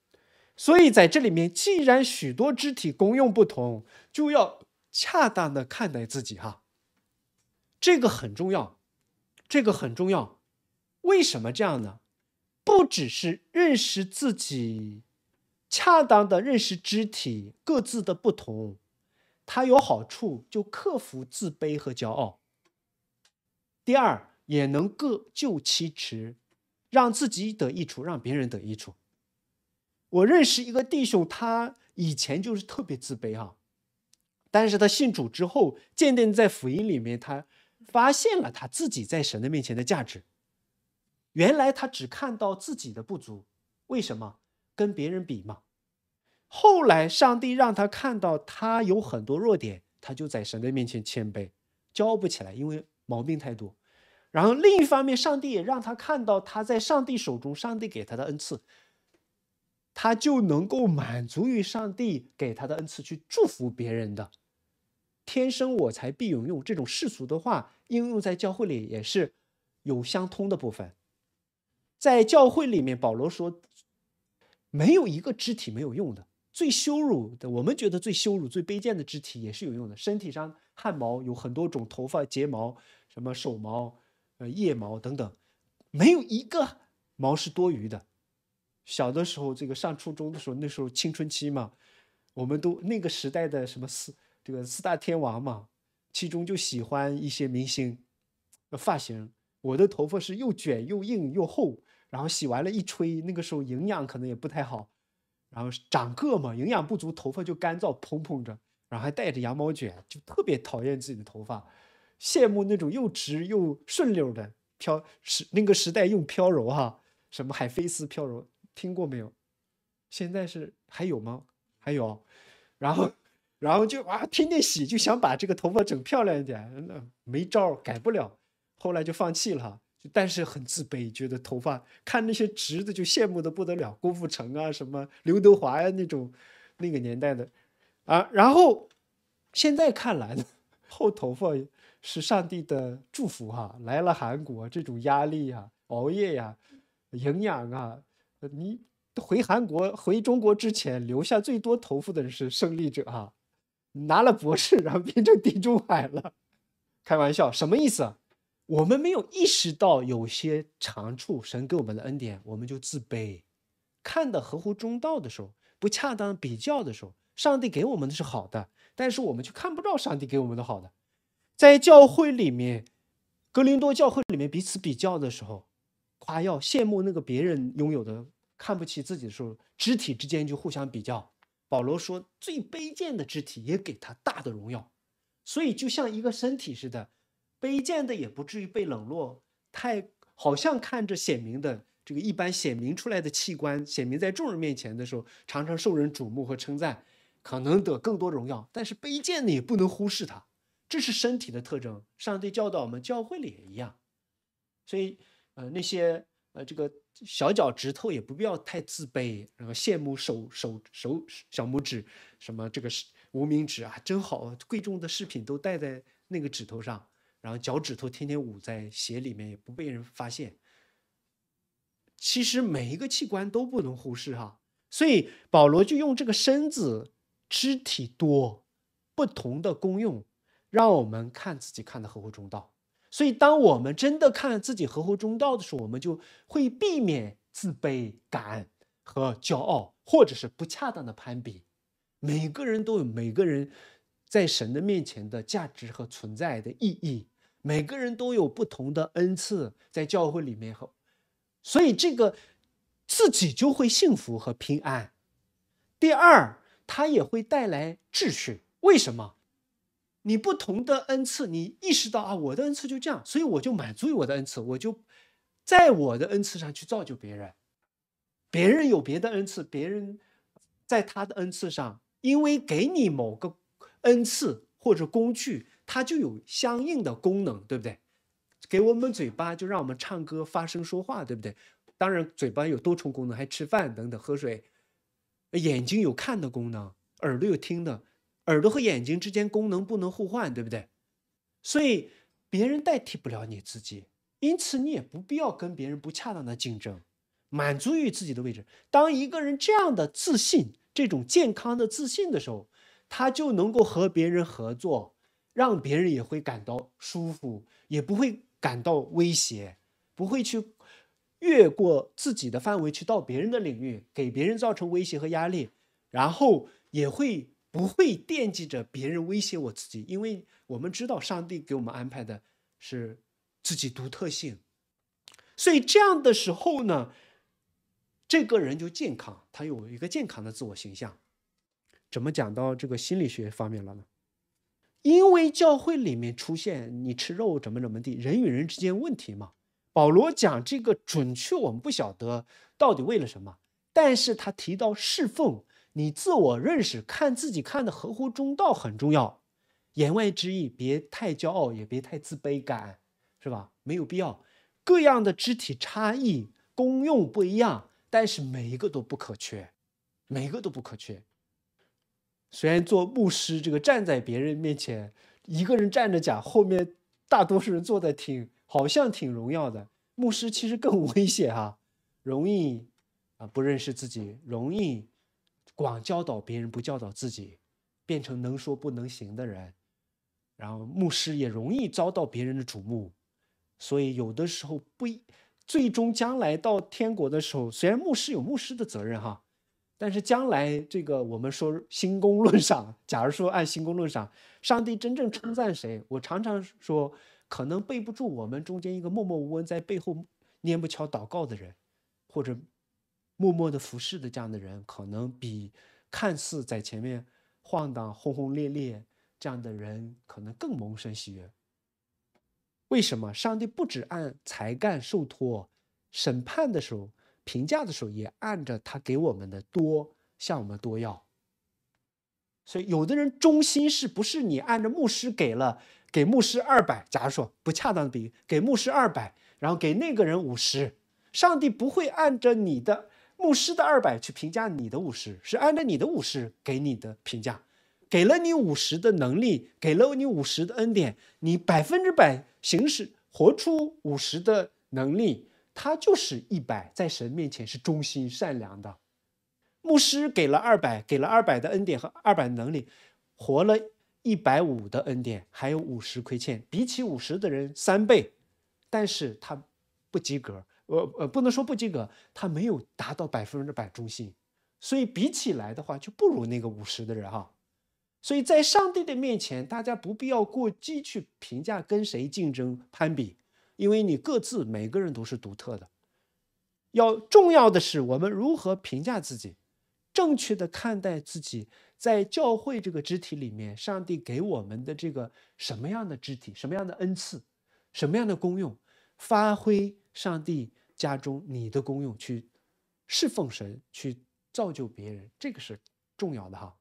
所以在这里面，既然许多肢体功用不同，就要恰当的看待自己哈，这个很重要，这个很重要。为什么这样呢？不只是认识自己，恰当的认识肢体各自的不同，它有好处，就克服自卑和骄傲。第二，也能各就其职。让自己得益处，让别人得益处。我认识一个弟兄，他以前就是特别自卑哈，但是他信主之后，渐渐在福音里面，他发现了他自己在神的面前的价值。原来他只看到自己的不足，为什么？跟别人比嘛。后来上帝让他看到他有很多弱点，他就在神的面前谦卑，骄傲不起来，因为毛病太多。然后另一方面，上帝也让他看到他在上帝手中，上帝给他的恩赐，他就能够满足于上帝给他的恩赐，去祝福别人的。天生我材必有用，这种世俗的话应用在教会里也是有相通的部分。在教会里面，保罗说，没有一个肢体没有用的。最羞辱的，我们觉得最羞辱、最卑贱的肢体也是有用的。身体上汗毛有很多种，头发、睫毛，什么手毛。呃，腋毛等等，没有一个毛是多余的。小的时候，这个上初中的时候，那时候青春期嘛，我们都那个时代的什么四这个四大天王嘛，其中就喜欢一些明星的发型。我的头发是又卷又硬又厚，然后洗完了，一吹，那个时候营养可能也不太好，然后长个嘛，营养不足，头发就干燥蓬蓬着，然后还带着羊毛卷，就特别讨厌自己的头发。羡慕那种又直又顺溜的飘时那个时代用飘柔哈，什么海飞丝飘柔听过没有？现在是还有吗？还有，然后然后就啊，天天洗就想把这个头发整漂亮一点，那没招儿改不了，后来就放弃了，但是很自卑，觉得头发看那些直的就羡慕的不得了，郭富城啊什么刘德华呀那种那个年代的啊，然后现在看来呢，后头发。是上帝的祝福哈，来了韩国这种压力呀、熬夜呀、营养啊，你回韩国、回中国之前留下最多头发的人是胜利者哈，拿了博士然后变成地中海了。开玩笑，什么意思？我们没有意识到有些长处，神给我们的恩典，我们就自卑。看的合乎中道的时候，不恰当比较的时候，上帝给我们的是好的，但是我们却看不到上帝给我们的好的。在教会里面，格林多教会里面彼此比较的时候，夸耀、羡慕那个别人拥有的，看不起自己的时候，肢体之间就互相比较。保罗说：“最卑贱的肢体也给他大的荣耀。”所以，就像一个身体似的，卑贱的也不至于被冷落。太好像看着显明的这个一般显明出来的器官，显明在众人面前的时候，常常受人瞩目和称赞，可能得更多荣耀。但是卑贱的也不能忽视它。这是身体的特征。上帝教导我们，教会里也一样。所以，呃，那些呃，这个小脚趾头也不必要太自卑，然后羡慕手手手小拇指，什么这个无名指啊，真好，贵重的饰品都戴在那个指头上，然后脚趾头天天捂在鞋里面，也不被人发现。其实每一个器官都不能忽视哈。所以保罗就用这个身子，肢体多，不同的功用。让我们看自己看的合乎中道，所以当我们真的看自己合乎中道的时候，我们就会避免自卑感和骄傲，或者是不恰当的攀比。每个人都有每个人在神的面前的价值和存在的意义，每个人都有不同的恩赐，在教会里面和，所以这个自己就会幸福和平安。第二，它也会带来秩序。为什么？你不同的恩赐，你意识到啊，我的恩赐就这样，所以我就满足于我的恩赐，我就在我的恩赐上去造就别人。别人有别的恩赐，别人在他的恩赐上，因为给你某个恩赐或者工具，他就有相应的功能，对不对？给我们嘴巴，就让我们唱歌、发声、说话，对不对？当然，嘴巴有多重功能，还吃饭等等，喝水。眼睛有看的功能，耳朵有听的。耳朵和眼睛之间功能不能互换，对不对？所以别人代替不了你自己，因此你也不必要跟别人不恰当的竞争，满足于自己的位置。当一个人这样的自信，这种健康的自信的时候，他就能够和别人合作，让别人也会感到舒服，也不会感到威胁，不会去越过自己的范围去到别人的领域，给别人造成威胁和压力，然后也会。不会惦记着别人威胁我自己，因为我们知道上帝给我们安排的是自己独特性，所以这样的时候呢，这个人就健康，他有一个健康的自我形象。怎么讲到这个心理学方面了呢？因为教会里面出现你吃肉怎么怎么地人与人之间问题嘛。保罗讲这个准确，我们不晓得到底为了什么，但是他提到侍奉。你自我认识，看自己看的合乎中道很重要。言外之意，别太骄傲，也别太自卑感，是吧？没有必要。各样的肢体差异，功用不一样，但是每一个都不可缺，每个都不可缺。虽然做牧师，这个站在别人面前，一个人站着讲，后面大多数人坐在听，好像挺荣耀的。牧师其实更 危险哈，容易啊不认识自己，容易。光教导别人不教导自己，变成能说不能行的人，然后牧师也容易遭到别人的瞩目，所以有的时候不一，最终将来到天国的时候，虽然牧师有牧师的责任哈，但是将来这个我们说新公论上，假如说按新公论上，上帝真正称赞谁，我常常说可能背不住我们中间一个默默无闻在背后念不敲祷告的人，或者。默默的服侍的这样的人，可能比看似在前面晃荡、轰轰烈烈这样的人，可能更蒙神喜悦。为什么？上帝不只按才干受托，审判的时候、评价的时候也按着他给我们的多，向我们多要。所以，有的人中心是不是你按着牧师给了给牧师二百，假如说不恰当的比喻，给牧师二百，然后给那个人五十，上帝不会按着你的。牧师的二百去评价你的五十，是按照你的五十给你的评价，给了你五十的能力，给了你五十的恩典，你百分之百行使活出五十的能力，他就是一百，在神面前是忠心善良的。牧师给了二百，给了二百的恩典和二百能力，活了一百五的恩典，还有五十亏欠，比起五十的人三倍，但是他不及格。呃呃，不能说不及格，他没有达到百分之百忠心，所以比起来的话就不如那个五十的人哈。所以在上帝的面前，大家不必要过激去评价跟谁竞争攀比，因为你各自每个人都是独特的。要重要的是我们如何评价自己，正确的看待自己，在教会这个肢体里面，上帝给我们的这个什么样的肢体，什么样的恩赐，什么样的功用，发挥。上帝家中你的功用，去侍奉神，去造就别人，这个是重要的哈。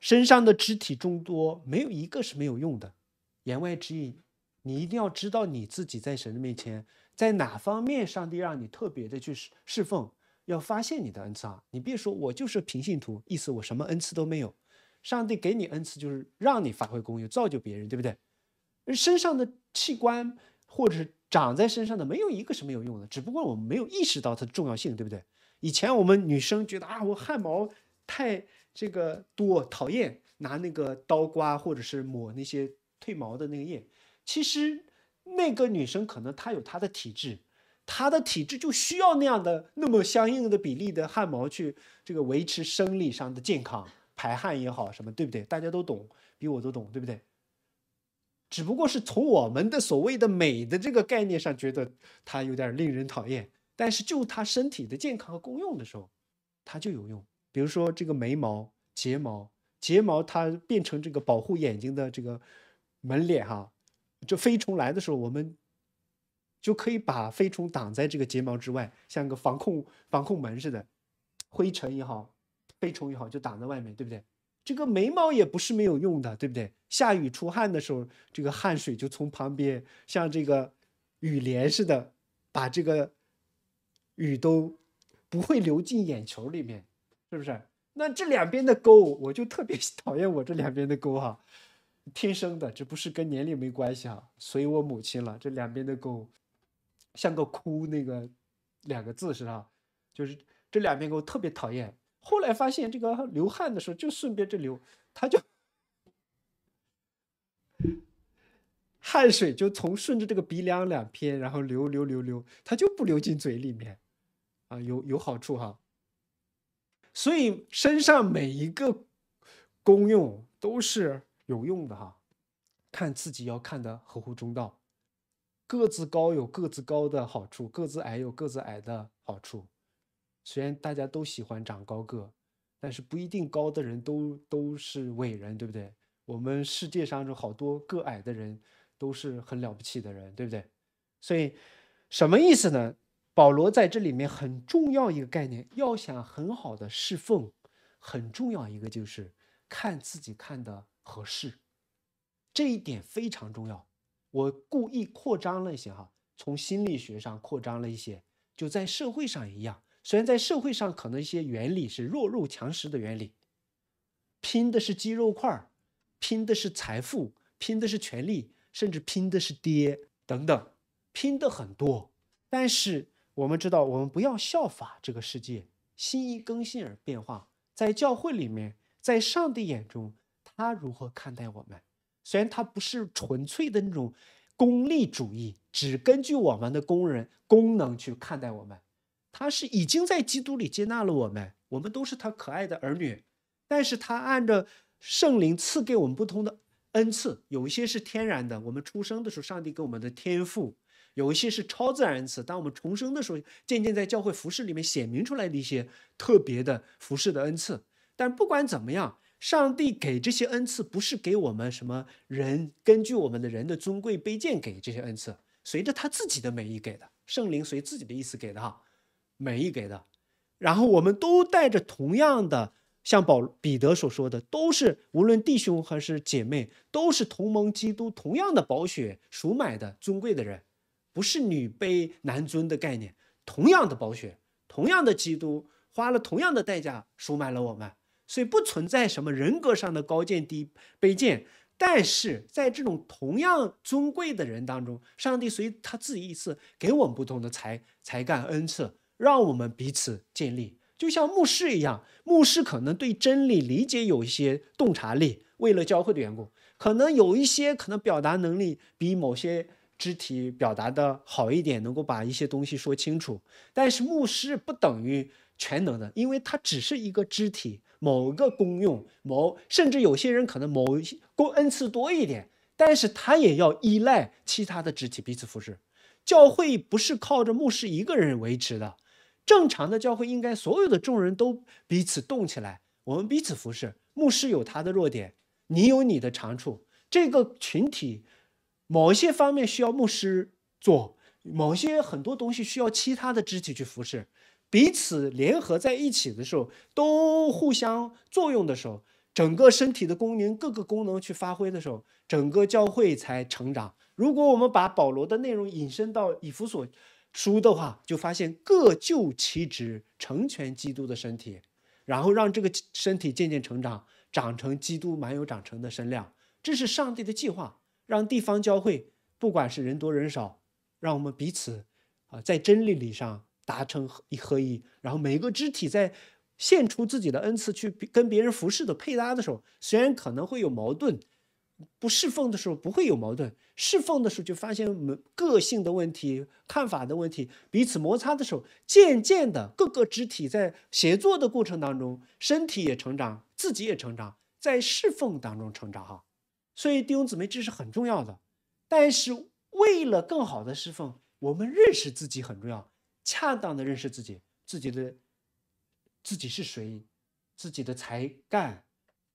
身上的肢体众多，没有一个是没有用的。言外之意，你一定要知道你自己在神的面前，在哪方面，上帝让你特别的去侍侍奉，要发现你的恩赐啊！你别说我就是平信徒，意思我什么恩赐都没有。上帝给你恩赐，就是让你发挥功用，造就别人，对不对？身上的器官，或者是。长在身上的没有一个是没有用的，只不过我们没有意识到它的重要性，对不对？以前我们女生觉得啊，我汗毛太这个多，讨厌拿那个刀刮，或者是抹那些褪毛的那个液。其实那个女生可能她有她的体质，她的体质就需要那样的那么相应的比例的汗毛去这个维持生理上的健康，排汗也好，什么对不对？大家都懂，比我都懂，对不对？只不过是从我们的所谓的美的这个概念上觉得它有点令人讨厌，但是就它身体的健康和功用的时候，它就有用。比如说这个眉毛、睫毛，睫毛它变成这个保护眼睛的这个门脸哈，就飞虫来的时候，我们就可以把飞虫挡在这个睫毛之外，像个防控防控门似的，灰尘也好，飞虫也好，就挡在外面，对不对？这个眉毛也不是没有用的，对不对？下雨出汗的时候，这个汗水就从旁边像这个雨帘似的，把这个雨都不会流进眼球里面，是不是？那这两边的沟，我就特别讨厌我这两边的沟哈，天生的，这不是跟年龄没关系哈，所以我母亲了，这两边的沟像个哭那个两个字是哈，就是这两边沟特别讨厌。后来发现这个流汗的时候就顺便这流，他就。汗水就从顺着这个鼻梁两边，然后流流流流，它就不流进嘴里面，啊，有有好处哈。所以身上每一个功用都是有用的哈，看自己要看的合乎中道。个子高有个子高的好处，个子矮有个子矮的好处。虽然大家都喜欢长高个，但是不一定高的人都都是伟人，对不对？我们世界上有好多个矮的人。都是很了不起的人，对不对？所以什么意思呢？保罗在这里面很重要一个概念，要想很好的侍奉，很重要一个就是看自己看的合适，这一点非常重要。我故意扩张了一些哈，从心理学上扩张了一些，就在社会上一样。虽然在社会上可能一些原理是弱肉强食的原理，拼的是肌肉块拼的是财富，拼的是权力。甚至拼的是爹等等，拼的很多。但是我们知道，我们不要效法这个世界，心意更新而变化。在教会里面，在上帝眼中，他如何看待我们？虽然他不是纯粹的那种功利主义，只根据我们的工人功能去看待我们，他是已经在基督里接纳了我们，我们都是他可爱的儿女。但是他按照圣灵赐给我们不同的。恩赐有一些是天然的，我们出生的时候，上帝给我们的天赋；有一些是超自然恩赐，当我们重生的时候，渐渐在教会服饰里面显明出来的一些特别的服饰的恩赐。但不管怎么样，上帝给这些恩赐不是给我们什么人根据我们的人的尊贵卑贱给这些恩赐，随着他自己的美意给的，圣灵随自己的意思给的哈，美意给的。然后我们都带着同样的。像保彼得所说的，都是无论弟兄还是姐妹，都是同盟基督同样的宝血赎买的尊贵的人，不是女卑男尊的概念。同样的宝血，同样的基督，花了同样的代价赎买了我们，所以不存在什么人格上的高贱低卑贱。但是在这种同样尊贵的人当中，上帝随他自己意思给我们不同的才才干恩赐，让我们彼此建立。就像牧师一样，牧师可能对真理理解有一些洞察力，为了教会的员工，可能有一些可能表达能力比某些肢体表达的好一点，能够把一些东西说清楚。但是牧师不等于全能的，因为他只是一个肢体，某个功用，某甚至有些人可能某些恩赐多一点，但是他也要依赖其他的肢体彼此扶持。教会不是靠着牧师一个人维持的。正常的教会应该所有的众人都彼此动起来，我们彼此服侍。牧师有他的弱点，你有你的长处。这个群体某一些方面需要牧师做，某些很多东西需要其他的肢体去服侍。彼此联合在一起的时候，都互相作用的时候，整个身体的功能、各个功能去发挥的时候，整个教会才成长。如果我们把保罗的内容引申到以弗所。书的话就发现各就其职，成全基督的身体，然后让这个身体渐渐成长，长成基督满有长成的身量。这是上帝的计划，让地方教会，不管是人多人少，让我们彼此啊在真理里上达成合合一，然后每个肢体在献出自己的恩赐去跟别人服侍的配搭的时候，虽然可能会有矛盾。不侍奉的时候不会有矛盾，侍奉的时候就发现个性的问题、看法的问题，彼此摩擦的时候，渐渐的各个肢体在协作的过程当中，身体也成长，自己也成长，在侍奉当中成长哈。所以弟兄姊妹这是很重要的，但是为了更好的侍奉，我们认识自己很重要，恰当的认识自己，自己的自己是谁，自己的才干。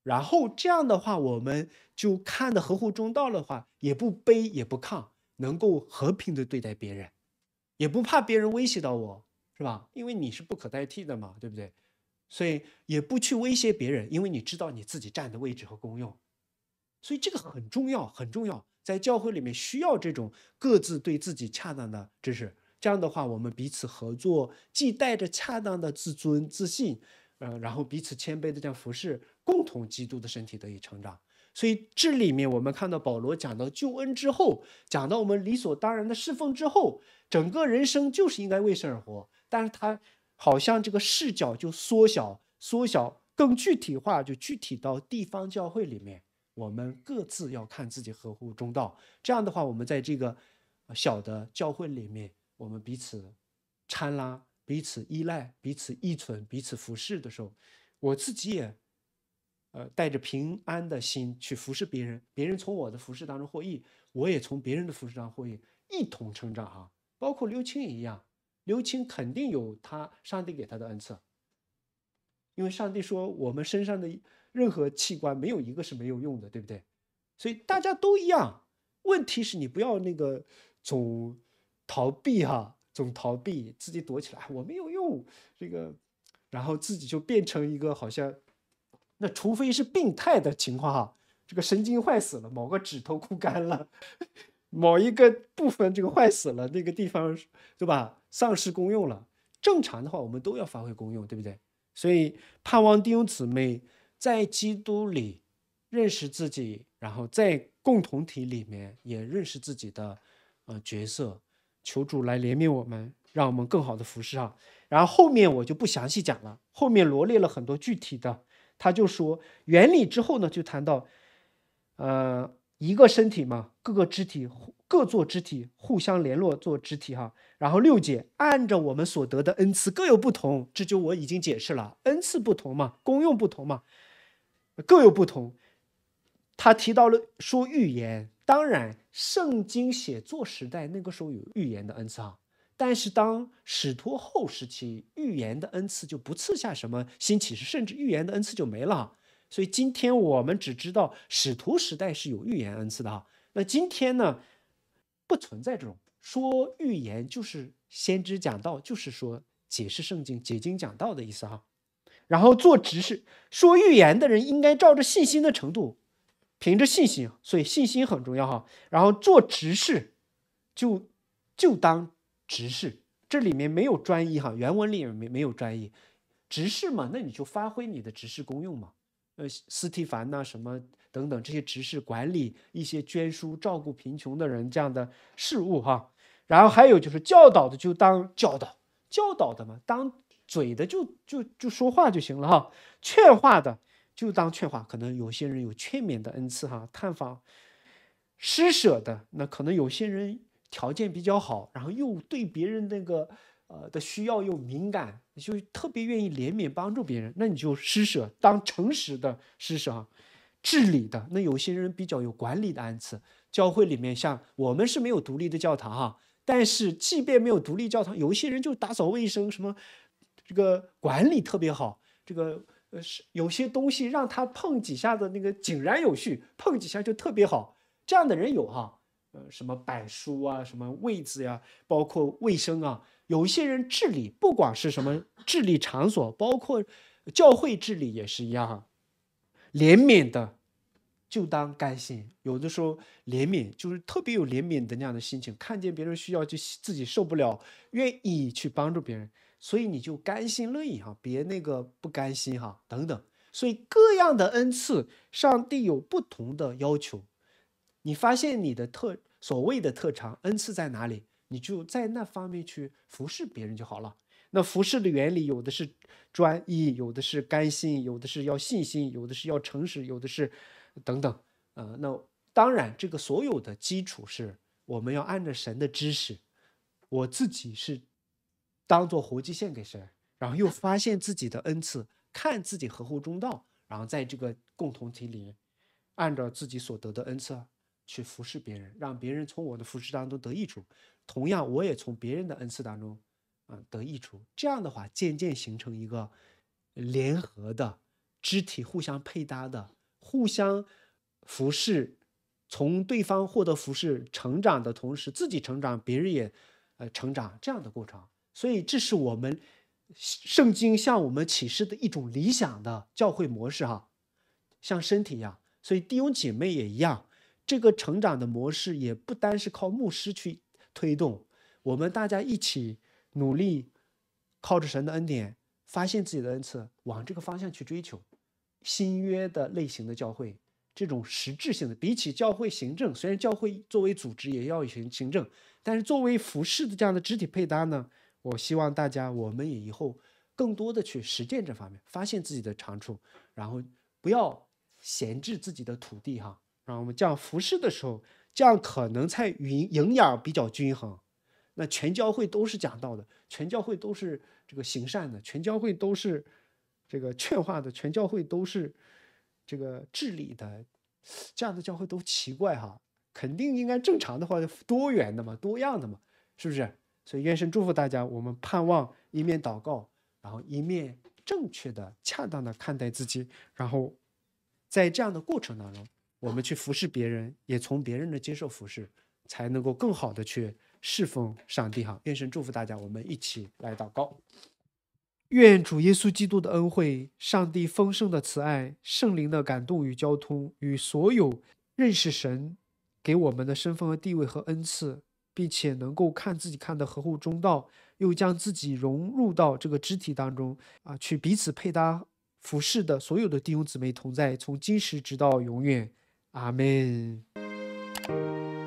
然后这样的话，我们就看的合乎中道的话，也不卑也不亢，能够和平的对待别人，也不怕别人威胁到我，是吧？因为你是不可代替的嘛，对不对？所以也不去威胁别人，因为你知道你自己站的位置和功用，所以这个很重要，很重要。在教会里面需要这种各自对自己恰当的知识，这样的话，我们彼此合作，既带着恰当的自尊自信，嗯，然后彼此谦卑的这样服侍。共同基督的身体得以成长，所以这里面我们看到保罗讲到救恩之后，讲到我们理所当然的侍奉之后，整个人生就是应该为神而活。但是他好像这个视角就缩小，缩小更具体化，就具体到地方教会里面，我们各自要看自己合乎中道。这样的话，我们在这个小的教会里面，我们彼此掺拉，彼此依赖，彼此依存，彼此服侍的时候，我自己也。呃，带着平安的心去服侍别人，别人从我的服侍当中获益，我也从别人的服侍上获益，一同成长哈。包括刘青也一样，刘青肯定有他上帝给他的恩赐，因为上帝说我们身上的任何器官没有一个是没有用的，对不对？所以大家都一样，问题是你不要那个总逃避哈，总逃避自己躲起来，我没有用这个，然后自己就变成一个好像。那除非是病态的情况哈，这个神经坏死了，某个指头枯干了，某一个部分这个坏死了，那个地方对吧，丧失功用了。正常的话我们都要发挥功用，对不对？所以盼望弟兄姊妹在基督里认识自己，然后在共同体里面也认识自己的呃角色，求主来怜悯我们，让我们更好的服侍啊。然后后面我就不详细讲了，后面罗列了很多具体的。他就说原理之后呢，就谈到，呃，一个身体嘛，各个肢体互各做肢体互相联络做肢体哈，然后六节按着我们所得的恩赐各有不同，这就我已经解释了恩赐不同嘛，功用不同嘛，各有不同。他提到了说预言，当然圣经写作时代那个时候有预言的恩赐啊。但是当使徒后时期，预言的恩赐就不赐下什么新启示，甚至预言的恩赐就没了。所以今天我们只知道使徒时代是有预言恩赐的哈。那今天呢，不存在这种说预言就是先知讲道，就是说解释圣经、解经讲道的意思哈。然后做执事说预言的人应该照着信心的程度，凭着信心，所以信心很重要哈。然后做执事就就当。执事，这里面没有专一哈，原文里没没有专一，执事嘛，那你就发挥你的执事功用嘛，呃，斯蒂凡呐什么等等这些执事管理一些捐书、照顾贫穷的人这样的事物哈，然后还有就是教导的就当教导，教导的嘛，当嘴的就就就说话就行了哈，劝化的就当劝化，可能有些人有劝勉的恩赐哈，探访、施舍的那可能有些人。条件比较好，然后又对别人那个，呃的需要又敏感，就特别愿意怜悯帮助别人，那你就施舍，当诚实的施舍啊，治理的那有些人比较有管理的恩赐，教会里面像我们是没有独立的教堂哈，但是即便没有独立教堂，有一些人就打扫卫生，什么这个管理特别好，这个呃是有些东西让他碰几下的那个井然有序，碰几下就特别好，这样的人有哈。呃，什么板书啊，什么位子呀，包括卫生啊，有一些人治理，不管是什么治理场所，包括教会治理也是一样，怜悯的，就当甘心。有的时候怜悯就是特别有怜悯的那样的心情，看见别人需要就自己受不了，愿意去帮助别人，所以你就甘心乐意哈，别那个不甘心哈，等等。所以各样的恩赐，上帝有不同的要求。你发现你的特所谓的特长恩赐在哪里，你就在那方面去服侍别人就好了。那服侍的原理有的是专一，有的是甘心，有的是要信心，有的是要诚实，有的是等等呃，那当然，这个所有的基础是我们要按着神的知识，我自己是当做活祭献给神，然后又发现自己的恩赐，看自己合乎中道，然后在这个共同体里，按照自己所得的恩赐。去服侍别人，让别人从我的服侍当中得益处，同样我也从别人的恩赐当中啊得益处。这样的话，渐渐形成一个联合的肢体，互相配搭的，互相服侍，从对方获得服侍成长的同时，自己成长，别人也呃成长这样的过程。所以这是我们圣经向我们启示的一种理想的教会模式哈，像身体一样，所以弟兄姐妹也一样。这个成长的模式也不单是靠牧师去推动，我们大家一起努力，靠着神的恩典，发现自己的恩赐，往这个方向去追求新约的类型的教会，这种实质性的，比起教会行政，虽然教会作为组织也要行行政，但是作为服饰的这样的肢体配搭呢，我希望大家我们也以后更多的去实践这方面，发现自己的长处，然后不要闲置自己的土地哈。让我们这样服侍的时候，这样可能才营营养比较均衡。那全教会都是讲道的，全教会都是这个行善的，全教会都是这个劝化的，全教会都是这个治理的，这样的教会都奇怪哈。肯定应该正常的话，多元的嘛，多样的嘛，是不是？所以愿神祝福大家，我们盼望一面祷告，然后一面正确的、恰当的看待自己，然后在这样的过程当中。我们去服侍别人，也从别人的接受服侍，才能够更好的去侍奉上帝哈。愿神祝福大家，我们一起来祷告。愿主耶稣基督的恩惠、上帝丰盛的慈爱、圣灵的感动与交通，与所有认识神给我们的身份和地位和恩赐，并且能够看自己看的合乎中道，又将自己融入到这个肢体当中啊，去彼此配搭服侍的所有的弟兄姊妹同在，从今时直到永远。 아멘.